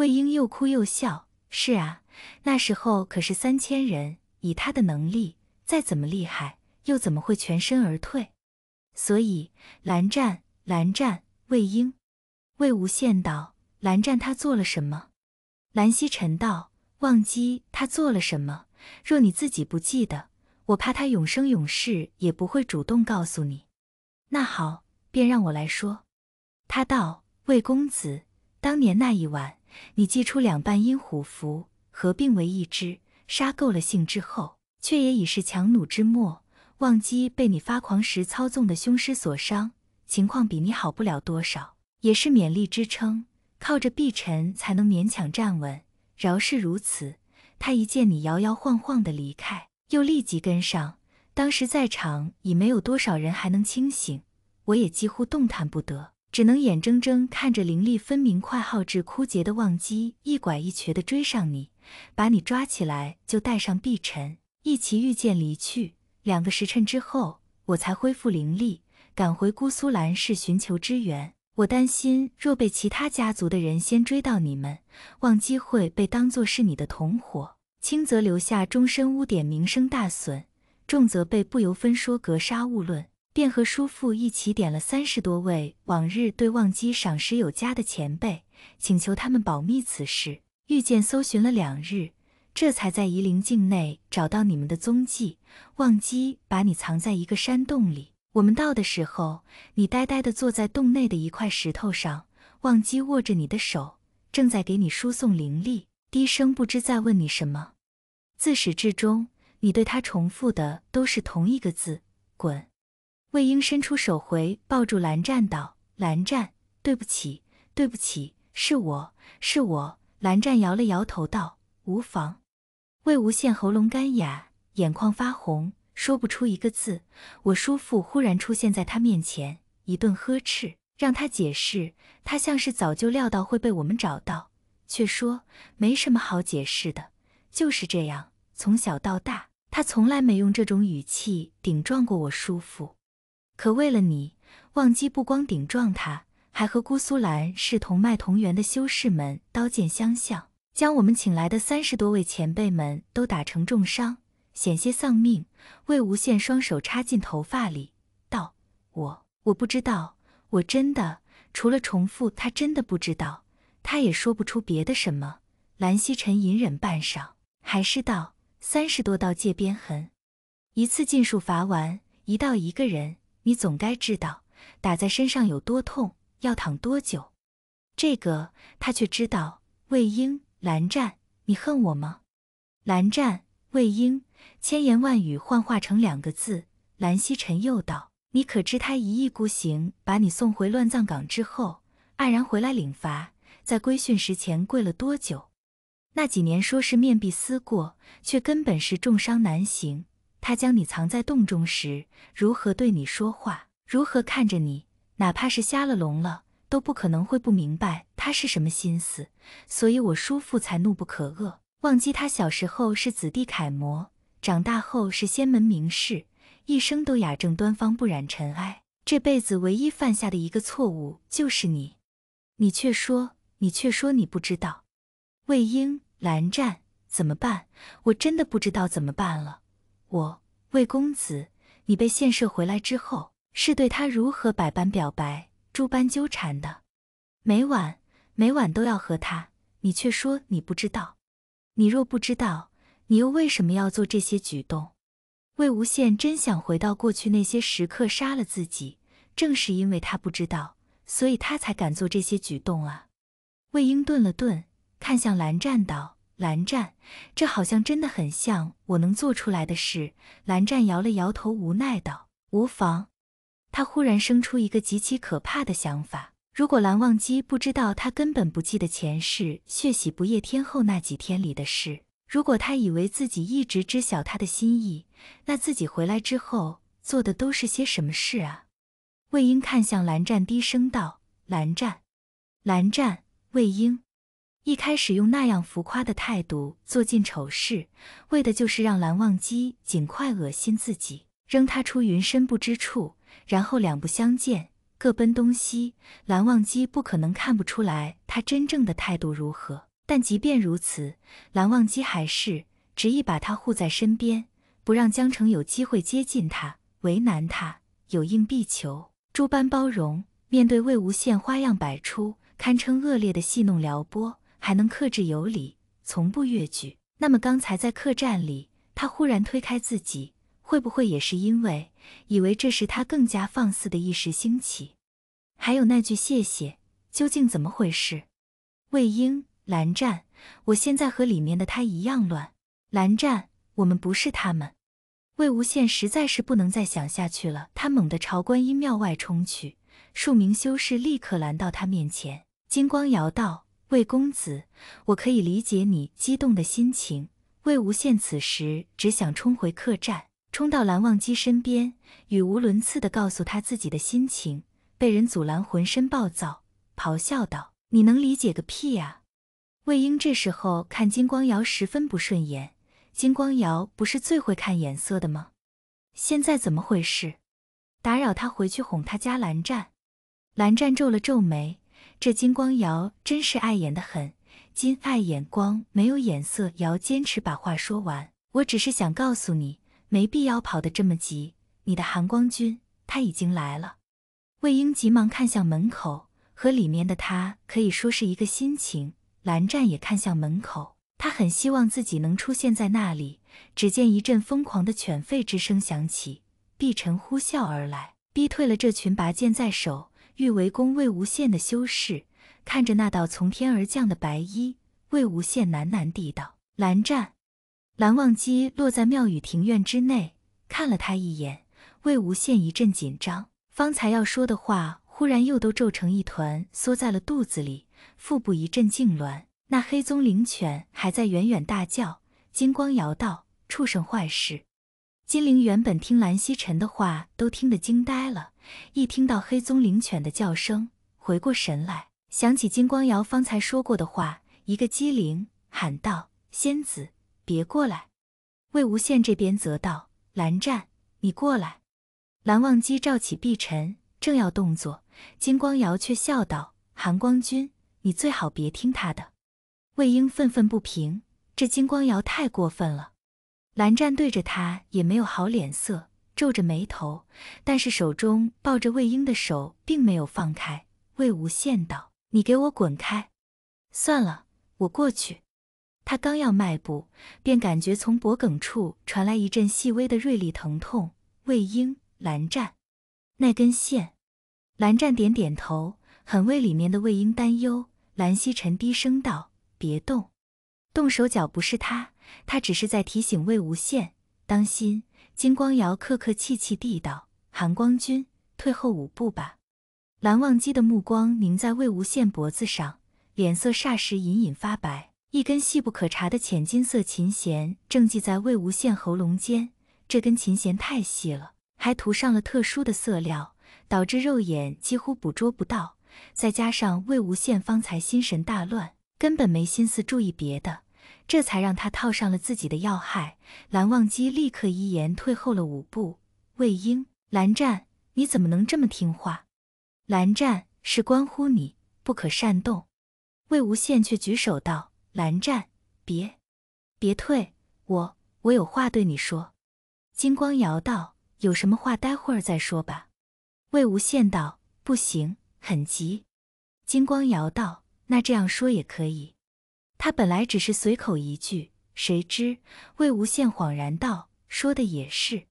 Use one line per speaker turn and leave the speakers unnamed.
魏婴又哭又笑。是啊，那时候可是三千人，以他的能力，再怎么厉害，又怎么会全身而退？所以，蓝湛，蓝湛，魏婴，魏无羡道：“蓝湛，他做了什么？”蓝曦臣道：“忘机他做了什么。若你自己不记得，我怕他永生永世也不会主动告诉你。”那好，便让我来说。他道：“魏公子，当年那一晚。”你祭出两半阴虎符，合并为一只，杀够了性之后，却也已是强弩之末。忘机被你发狂时操纵的凶尸所伤，情况比你好不了多少，也是勉力支撑，靠着避尘才能勉强站稳。饶是如此，他一见你摇摇晃晃地离开，又立即跟上。当时在场已没有多少人还能清醒，我也几乎动弹不得。只能眼睁睁看着灵力分明快耗至枯竭的忘机一拐一瘸地追上你，把你抓起来就带上碧晨，一齐御剑离去。两个时辰之后，我才恢复灵力，赶回姑苏兰氏寻求支援。我担心，若被其他家族的人先追到，你们忘机会被当作是你的同伙，轻则留下终身污点，名声大损；重则被不由分说格杀勿论。便和叔父一起点了三十多位往日对忘机赏识有加的前辈，请求他们保密此事。御剑搜寻了两日，这才在夷陵境内找到你们的踪迹。忘机把你藏在一个山洞里，我们到的时候，你呆呆地坐在洞内的一块石头上，忘机握着你的手，正在给你输送灵力，低声不知在问你什么。自始至终，你对他重复的都是同一个字：滚。魏婴伸出手，回抱住蓝湛，道：“蓝湛，对不起，对不起，是我，是我。”蓝湛摇了摇头，道：“无妨。”魏无羡喉咙干哑，眼眶发红，说不出一个字。我叔父忽然出现在他面前，一顿呵斥，让他解释。他像是早就料到会被我们找到，却说：“没什么好解释的，就是这样。从小到大，他从来没用这种语气顶撞过我叔父。”可为了你，忘机不光顶撞他，还和姑苏兰是同脉同源的修士们刀剑相向，将我们请来的三十多位前辈们都打成重伤，险些丧命。魏无羡双手插进头发里，道：“我我不知道，我真的除了重复，他真的不知道，他也说不出别的什么。”蓝曦臣隐忍半晌，还是道：“三十多道界边痕，一次尽数罚完，一道一个人。”你总该知道打在身上有多痛，要躺多久。这个他却知道。魏婴，蓝湛，你恨我吗？蓝湛，魏婴，千言万语幻化成两个字。蓝曦臣又道：“你可知他一意孤行，把你送回乱葬岗之后，黯然回来领罚，在规训时前跪了多久？那几年说是面壁思过，却根本是重伤难行。”他将你藏在洞中时，如何对你说话，如何看着你，哪怕是瞎了聋了，都不可能会不明白他是什么心思。所以我叔父才怒不可遏。忘记他小时候是子弟楷模，长大后是仙门名士，一生都雅正端方，不染尘埃。这辈子唯一犯下的一个错误就是你，你却说你却说你不知道。魏婴，蓝湛，怎么办？我真的不知道怎么办了。我魏公子，你被献射回来之后，是对他如何百般表白、诸般纠缠的？每晚每晚都要和他，你却说你不知道。你若不知道，你又为什么要做这些举动？魏无羡真想回到过去那些时刻杀了自己，正是因为他不知道，所以他才敢做这些举动啊。魏婴顿了顿，看向蓝湛道。蓝湛，这好像真的很像我能做出来的事。蓝湛摇了摇头，无奈道：“无妨。”他忽然生出一个极其可怕的想法：如果蓝忘机不知道他根本不记得前世血洗不夜天后那几天里的事，如果他以为自己一直知晓他的心意，那自己回来之后做的都是些什么事啊？魏婴看向蓝湛，低声道：“蓝湛，蓝湛，魏婴。”一开始用那样浮夸的态度做尽丑事，为的就是让蓝忘机尽快恶心自己，扔他出云深不知处，然后两不相见，各奔东西。蓝忘机不可能看不出来他真正的态度如何，但即便如此，蓝忘机还是执意把他护在身边，不让江澄有机会接近他、为难他，有应必求，诸般包容。面对魏无羡花样百出、堪称恶劣的戏弄撩拨。还能克制有理，从不越矩。那么刚才在客栈里，他忽然推开自己，会不会也是因为以为这是他更加放肆的一时兴起？还有那句谢谢，究竟怎么回事？魏婴、蓝湛，我现在和里面的他一样乱。蓝湛，我们不是他们。魏无羡实在是不能再想下去了，他猛地朝观音庙外冲去，数名修士立刻拦到他面前。金光瑶道。魏公子，我可以理解你激动的心情。魏无羡此时只想冲回客栈，冲到蓝忘机身边，语无伦次的告诉他自己的心情。被人阻拦，浑身暴躁，咆哮道：“你能理解个屁啊！”魏婴这时候看金光瑶十分不顺眼，金光瑶不是最会看眼色的吗？现在怎么回事？打扰他回去哄他家蓝湛？蓝湛皱了皱眉。这金光瑶真是碍眼的很，金碍眼光没有眼色。瑶坚持把话说完，我只是想告诉你，没必要跑得这么急。你的含光君他已经来了。魏婴急忙看向门口和里面的他，可以说是一个心情。蓝湛也看向门口，他很希望自己能出现在那里。只见一阵疯狂的犬吠之声响起，碧晨呼啸而来，逼退了这群拔剑在手。欲围攻魏无羡的修士看着那道从天而降的白衣，魏无羡喃喃地道：“蓝湛，蓝忘机落在庙宇庭院之内，看了他一眼。”魏无羡一阵紧张，方才要说的话忽然又都皱成一团，缩在了肚子里，腹部一阵痉挛。那黑棕灵犬还在远远大叫。金光摇道：“畜生，坏事。”金陵原本听蓝曦臣的话都听得惊呆了，一听到黑棕灵犬的叫声，回过神来，想起金光瑶方才说过的话，一个机灵，喊道：“仙子，别过来。”魏无羡这边则道：“蓝湛，你过来。”蓝忘机召起碧晨，正要动作，金光瑶却笑道：“韩光君，你最好别听他的。”魏婴愤愤不平：“这金光瑶太过分了。”蓝湛对着他也没有好脸色，皱着眉头，但是手中抱着魏婴的手并没有放开。魏无羡道：“你给我滚开！”算了，我过去。他刚要迈步，便感觉从脖颈处传来一阵细微的锐利疼痛。魏婴，蓝湛，那根线。蓝湛点点头，很为里面的魏婴担忧。蓝曦臣低声道：“别动，动手脚不是他。”他只是在提醒魏无羡当心。金光瑶客客气气地道：“韩光君，退后五步吧。”蓝忘机的目光凝在魏无羡脖子上，脸色霎时隐隐发白。一根细不可查的浅金色琴弦正系在魏无羡喉咙间。这根琴弦太细了，还涂上了特殊的色料，导致肉眼几乎捕捉不到。再加上魏无羡方才心神大乱，根本没心思注意别的。这才让他套上了自己的要害。蓝忘机立刻一言退后了五步。魏婴，蓝湛，你怎么能这么听话？蓝湛是关乎你，不可擅动。魏无羡却举手道：“蓝湛，别，别退，我，我有话对你说。”金光瑶道：“有什么话待会儿再说吧。”魏无羡道：“不行，很急。”金光瑶道：“那这样说也可以。”他本来只是随口一句，谁知魏无羡恍然道：“说的也是。”